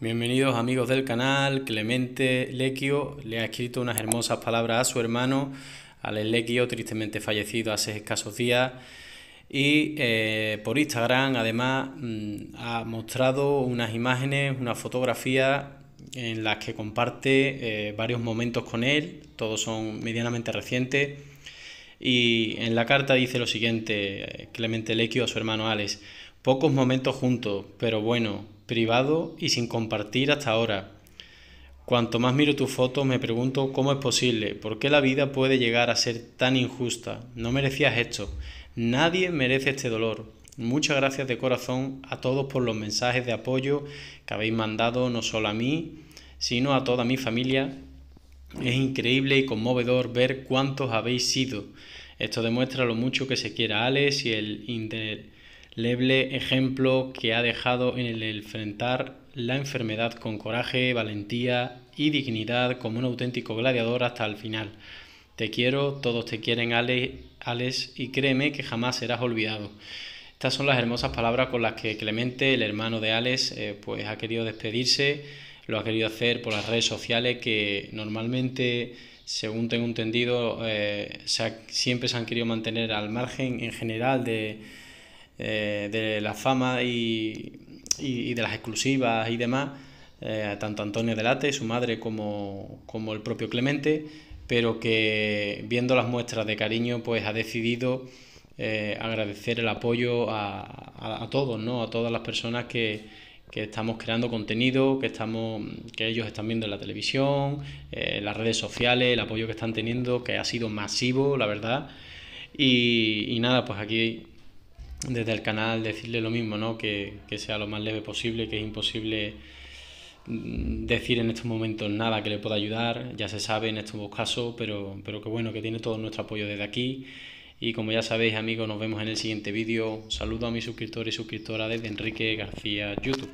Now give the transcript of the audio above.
Bienvenidos amigos del canal, Clemente Lequio le ha escrito unas hermosas palabras a su hermano, Alex Lequio, tristemente fallecido hace escasos días. Y eh, por Instagram además mm, ha mostrado unas imágenes, una fotografía en las que comparte eh, varios momentos con él, todos son medianamente recientes. Y en la carta dice lo siguiente, eh, Clemente Lequio a su hermano Alex, Pocos momentos juntos, pero bueno, privado y sin compartir hasta ahora. Cuanto más miro tus fotos me pregunto cómo es posible, por qué la vida puede llegar a ser tan injusta. No merecías esto, nadie merece este dolor. Muchas gracias de corazón a todos por los mensajes de apoyo que habéis mandado no solo a mí, sino a toda mi familia. Es increíble y conmovedor ver cuántos habéis sido. Esto demuestra lo mucho que se quiera a Alex y el internet. Leble ejemplo que ha dejado en el enfrentar la enfermedad con coraje, valentía y dignidad como un auténtico gladiador hasta el final. Te quiero, todos te quieren, Ale, Alex, y créeme que jamás serás olvidado. Estas son las hermosas palabras con las que Clemente, el hermano de Alex, eh, pues ha querido despedirse, lo ha querido hacer por las redes sociales que normalmente, según tengo entendido, eh, siempre se han querido mantener al margen en general de, eh, de la fama y, y, de las exclusivas y demás, eh, tanto Antonio Delate, su madre, como, el propio Clemente, pero que viendo las muestras de cariño, pues ha decidido eh, agradecer el apoyo a, todos, ¿no? A todas las personas que, estamos creando contenido, que estamos, que ellos están viendo en la televisión, las redes sociales, el apoyo que están teniendo, que ha sido masivo, la verdad. Y, y nada, pues aquí desde el canal decirle lo mismo, ¿no? Que, sea lo más leve posible, que es imposible mm, decir en estos momentos nada que le pueda ayudar, ya se sabe en estos casos, pero, pero que bueno, que tiene todo nuestro apoyo desde aquí. Y como ya sabéis amigos, nos vemos en el siguiente vídeo. Saludo a mis suscriptores y suscriptoras desde Enrique García YouTube.